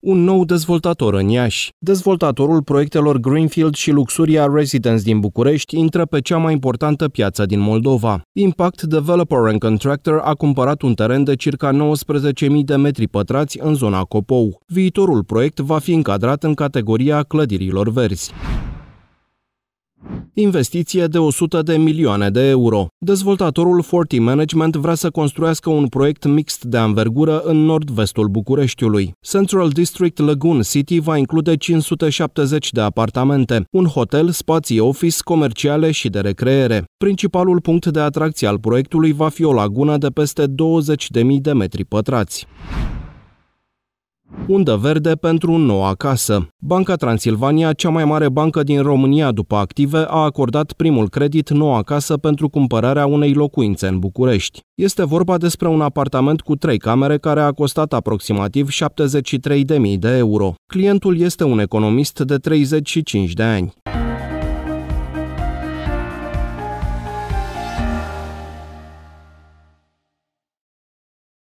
un nou dezvoltator în Iași. Dezvoltatorul proiectelor Greenfield și Luxuria Residence din București intră pe cea mai importantă piață din Moldova. Impact Developer and Contractor a cumpărat un teren de circa 19.000 de metri pătrați în zona Copou. Viitorul proiect va fi încadrat în categoria clădirilor verzi. Investiție de 100 de milioane de euro. Dezvoltatorul Forti Management vrea să construiască un proiect mixt de anvergură în nord-vestul Bucureștiului. Central District Lagoon City va include 570 de apartamente, un hotel, spații office, comerciale și de recreere. Principalul punct de atracție al proiectului va fi o lagună de peste 20.000 de metri pătrați. Undă verde pentru noua casă. Banca Transilvania, cea mai mare bancă din România după active, a acordat primul credit noua casă pentru cumpărarea unei locuințe în București. Este vorba despre un apartament cu trei camere care a costat aproximativ 73.000 de euro. Clientul este un economist de 35 de ani.